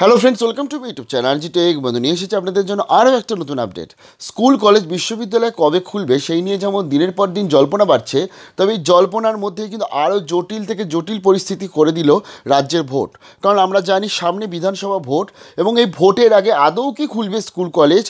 hello friends welcome to YouTube channel G tech বন্ধু নিয়ে এসেছি আপনাদের জন্য আরও একটা নতুন আপডেট স্কুল কলেজ বিশ্ববিদ্যালয় কবে খুলবে সেই নিয়ে যেমন দিনের পর দিন জল্পনা বাড়ছে তবে এই জল্পনার মধ্যেই কিন্তু আরও জটিল থেকে জটিল পরিস্থিতি করে দিল রাজ্যের ভোট কারণ আমরা জানি সামনে বিধানসভা ভোট এবং এই ভোটের আগে আদৌ কি খুলবে স্কুল কলেজ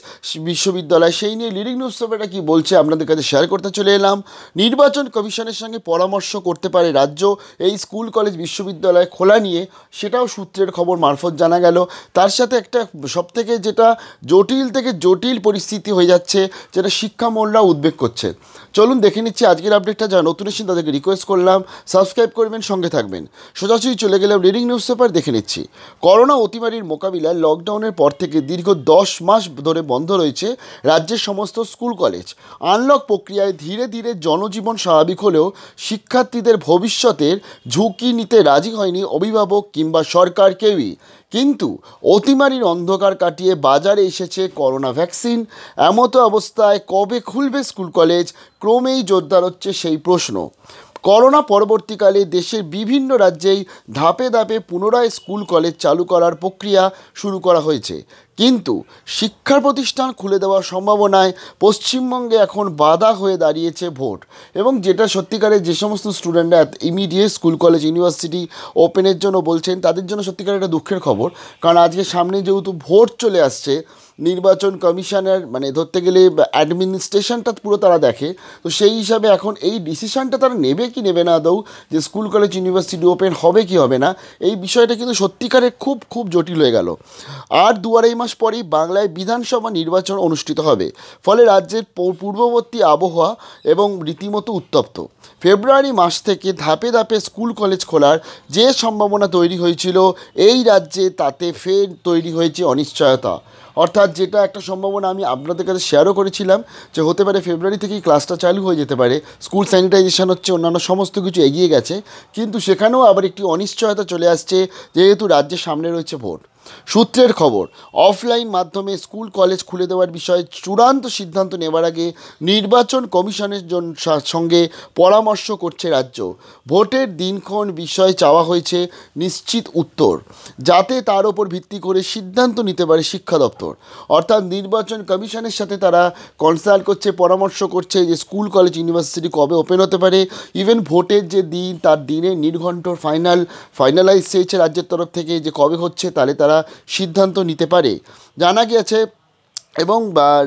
বিশ্ববিদ্যালয় সেই নিয়ে লিডিং নিউজ পেপারটা কী বলছে আপনাদের কাছে শেয়ার করতে চলে এলাম নির্বাচন কমিশনের সঙ্গে পরামর্শ করতে পারে রাজ্য এই স্কুল কলেজ বিশ্ববিদ্যালয় খোলা নিয়ে সেটাও সূত্রের খবর মারফত জানা গেল গেল তার সাথে একটা সবথেকে যেটা জটিল থেকে জটিল পরিস্থিতি হয়ে যাচ্ছে যেটা শিক্ষামূলরা উদ্বেগ করছে চলুন দেখে নিচ্ছি আজকের আপডেটটা যারা নতুন এসেছেন তাদেরকে রিকোয়েস্ট করলাম সাবস্ক্রাইব করবেন সঙ্গে থাকবেন সোজাসুই চলে গেলাম রিডিং নিউজ পেপার দেখে নিচ্ছি করোনা অতিমারির মোকাবিলায় লকডাউনের পর থেকে দীর্ঘ দশ মাস ধরে বন্ধ রয়েছে রাজ্যের সমস্ত স্কুল কলেজ আনলক প্রক্রিয়ায় ধীরে ধীরে জনজীবন স্বাভাবিক হলেও শিক্ষার্থীদের ভবিষ্যতের ঝুঁকি নিতে রাজি হয়নি অভিভাবক কিংবা সরকার কেউই কিন্তু অতিমারির অন্ধকার কাটিয়ে বাজারে এসেছে করোনা ভ্যাকসিন এমতো অবস্থায় কবে খুলবে স্কুল কলেজ ক্রমেই জোরদার হচ্ছে সেই প্রশ্ন করোনা পরবর্তীকালে দেশের বিভিন্ন রাজ্যেই ধাপে ধাপে পুনরায় স্কুল কলেজ চালু করার প্রক্রিয়া শুরু করা হয়েছে কিন্তু শিক্ষা প্রতিষ্ঠান খুলে দেওয়ার সম্ভাবনায় পশ্চিমবঙ্গে এখন বাধা হয়ে দাঁড়িয়েছে ভোট এবং যেটা সত্যিকারের যে সমস্ত স্টুডেন্টরা ইমিডিয়েট স্কুল কলেজ ইউনিভার্সিটি ওপেনের জন্য বলছেন তাদের জন্য সত্যিকারের একটা দুঃখের খবর কারণ আজকে সামনে যেহেতু ভোট চলে আসছে নির্বাচন কমিশনের মানে ধরতে গেলে অ্যাডমিনিস্ট্রেশনটা পুরো তারা দেখে তো সেই হিসাবে এখন এই ডিসিশানটা তারা নেবে কি নেবে না আদৌ যে স্কুল কলেজ ইউনিভার্সিটি ওপেন হবে কি হবে না এই বিষয়টা কিন্তু সত্যিকারের খুব খুব জটিল হয়ে গেল আর দুয়ারেই মাস পরেই বাংলায় বিধানসভা নির্বাচন অনুষ্ঠিত হবে ফলে রাজ্যের পূর্ববর্তী আবহাওয়া এবং রীতিমতো উত্তপ্ত ফেব্রুয়ারি মাস থেকে ধাপে ধাপে স্কুল কলেজ খোলার যে সম্ভাবনা তৈরি হয়েছিল এই রাজ্যে তাতে ফের তৈরি হয়েছে অনিশ্চয়তা অর্থাৎ যেটা একটা সম্ভাবনা আমি আপনাদের কাছে শেয়ারও করেছিলাম যে হতে পারে ফেব্রুয়ারি থেকেই ক্লাসটা চালু হয়ে যেতে পারে স্কুল স্যানিটাইজেশন হচ্ছে অন্যান্য সমস্ত কিছু এগিয়ে গেছে কিন্তু সেখানেও আবার একটি অনিশ্চয়তা চলে আসছে যেহেতু রাজ্যের সামনে রয়েছে ভোট সূত্রের খবর অফলাইন মাধ্যমে স্কুল কলেজ খুলে দেওয়ার বিষয়ে চূড়ান্ত সিদ্ধান্ত নেওয়ার আগে নির্বাচন কমিশনের জন্য সঙ্গে পরামর্শ করছে রাজ্য ভোটের দিনক্ষণ বিষয়ে চাওয়া হয়েছে নিশ্চিত উত্তর যাতে তার ওপর ভিত্তি করে সিদ্ধান্ত নিতে পারে শিক্ষা দপ্তর অর্থাৎ নির্বাচন কমিশনের সাথে তারা কনসাল্ট করছে পরামর্শ করছে যে স্কুল কলেজ ইউনিভার্সিটি কবে ওপেন হতে পারে ইভেন ভোটের যে দিন তার দিনে নির্ঘণ্ট ফাইনাল ফাইনালাইজ হয়েছে রাজ্যের তরফ থেকে যে কবে হচ্ছে তাহলে তারা তারা সিদ্ধান্ত নিতে পারে জানা গিয়েছে এবং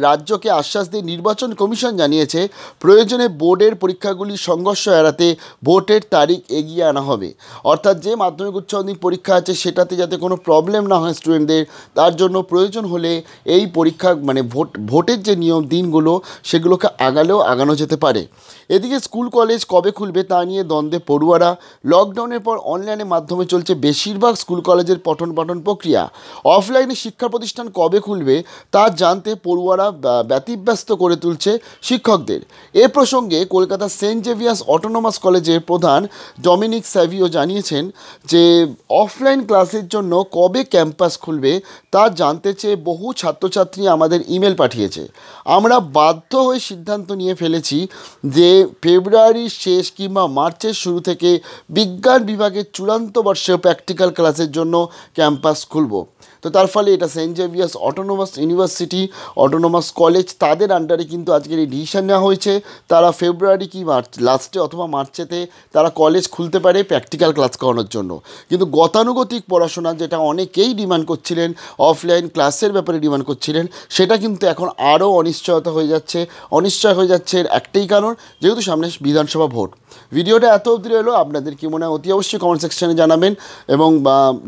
রাজ্যকে আশ্বাস দিয়ে নির্বাচন কমিশন জানিয়েছে প্রয়োজনে বোর্ডের পরীক্ষাগুলি সংঘর্ষ এড়াতে ভোটের তারিখ এগিয়ে আনা হবে অর্থাৎ যে মাধ্যমিক উচ্চ মাধ্যমিক পরীক্ষা আছে সেটাতে যাতে কোনো প্রবলেম না হয় স্টুডেন্টদের তার জন্য প্রয়োজন হলে এই পরীক্ষা মানে ভোট ভোটের যে নিয়ম দিনগুলো সেগুলোকে আগালেও আগানো যেতে পারে এদিকে স্কুল কলেজ কবে খুলবে তা নিয়ে দ্বন্দ্বে পড়ুয়ারা লকডাউনের পর অনলাইনের মাধ্যমে চলছে বেশিরভাগ স্কুল কলেজের পঠন পাঠন প্রক্রিয়া অফলাইনে শিক্ষা প্রতিষ্ঠান কবে খুলবে তা জান আনতে পড়ুয়ারা ব্যতিব্যস্ত করে তুলছে শিক্ষকদের এ প্রসঙ্গে কলকাতা সেন্ট জেভিয়ার্স অটোনোমাস কলেজের প্রধান ডমিনিক স্যাভিও জানিয়েছেন যে অফলাইন ক্লাসের জন্য কবে ক্যাম্পাস খুলবে তা জানতে চেয়ে বহু ছাত্রছাত্রী আমাদের ইমেল পাঠিয়েছে আমরা বাধ্য হয়ে সিদ্ধান্ত নিয়ে ফেলেছি যে ফেব্রুয়ারির শেষ কিংবা মার্চের শুরু থেকে বিজ্ঞান বিভাগের চূড়ান্ত বর্ষে প্র্যাকটিক্যাল ক্লাসের জন্য ক্যাম্পাস খুলব তো তার ফলে এটা Saint Xavier's autonomous university autonomous college তাদের আন্ডারে কিন্তু আজকের এই ডিসিশান নেওয়া হয়েছে তারা ফেব্রুয়ারি কি মার্চ লাস্টে অথবা মার্চেতে তারা কলেজ খুলতে পারে প্র্যাকটিক্যাল ক্লাস করানোর জন্য কিন্তু গতানুগতিক পড়াশোনা যেটা অনেকেই ডিমান্ড করছিলেন অফলাইন ক্লাসের ব্যাপারে ডিমান্ড করছিলেন সেটা কিন্তু এখন আরও অনিশ্চয়তা হয়ে যাচ্ছে অনিশ্চয় হয়ে যাচ্ছে এর একটাই কারণ যেহেতু সামনে বিধানসভা ভোট ভিডিওটা এত অবধি এলো আপনাদের কি মনে হয় অতি অবশ্যই কমেন্ট সেকশানে জানাবেন এবং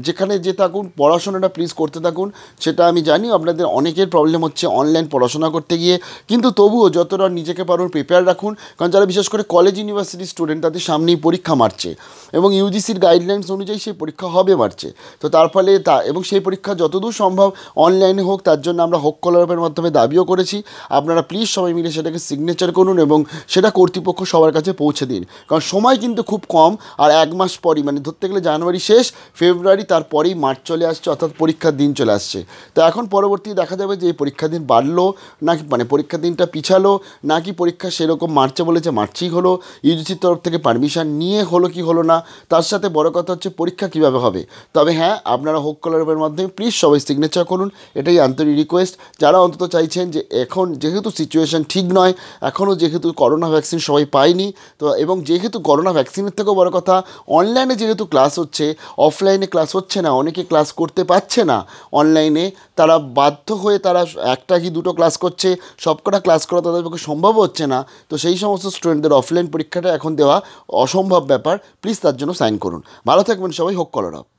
যেখানে যে থাকুন পড়াশোনাটা প্লিজ প্র্যাকটিস করতে থাকুন সেটা আমি জানি আপনাদের অনেকের প্রবলেম হচ্ছে অনলাইন পড়াশোনা করতে গিয়ে কিন্তু তবুও যতটা নিজেকে পারুন প্রিপেয়ার রাখুন কারণ যারা বিশেষ করে কলেজ ইউনিভার্সিটি স্টুডেন্ট তাদের সামনেই পরীক্ষা মারছে এবং ইউজিসির গাইডলাইন্স অনুযায়ী সেই পরীক্ষা হবে মারছে তো তার ফলে তা এবং সেই পরীক্ষা যতদূর সম্ভব অনলাইনে হোক তার জন্য আমরা হোক কলারপের মাধ্যমে দাবিও করেছি আপনারা প্লিজ সবাই মিলে সেটাকে সিগনেচার করুন এবং সেটা কর্তৃপক্ষ সবার কাছে পৌঁছে দিন কারণ সময় কিন্তু খুব কম আর এক মাস পরই মানে ধরতে গেলে জানুয়ারি শেষ ফেব্রুয়ারি তারপরেই মার্চ চলে আসছে অর্থাৎ পরীক্ষা পরীক্ষার দিন চলে আসছে তো এখন পরবর্তী দেখা যাবে যে এই পরীক্ষার দিন বাড়লো নাকি মানে পরীক্ষার দিনটা পিছালো নাকি পরীক্ষা সেরকম মার্চে বলেছে মার্চেই হলো ইউজিসির তরফ থেকে পারমিশন নিয়ে হলো কি হলো না তার সাথে বড় কথা হচ্ছে পরীক্ষা কিভাবে হবে তবে হ্যাঁ আপনারা হোক কলারের মাধ্যমে প্লিজ সবাই সিগনেচার করুন এটাই আন্তরিক রিকোয়েস্ট যারা অন্তত চাইছেন যে এখন যেহেতু সিচুয়েশান ঠিক নয় এখনও যেহেতু করোনা ভ্যাকসিন সবাই পায়নি তো এবং যেহেতু করোনা ভ্যাকসিনের থেকেও বড় কথা অনলাইনে যেহেতু ক্লাস হচ্ছে অফলাইনে ক্লাস হচ্ছে না অনেকে ক্লাস করতে পারছে পাচ্ছে না অনলাইনে তারা বাধ্য হয়ে তারা একটা কি দুটো ক্লাস করছে সবকটা ক্লাস করা তাদের পক্ষে সম্ভব হচ্ছে না তো সেই সমস্ত স্টুডেন্টদের অফলাইন পরীক্ষাটা এখন দেওয়া অসম্ভব ব্যাপার প্লিজ তার জন্য সাইন করুন ভালো থাকবেন সবাই হোক কলরব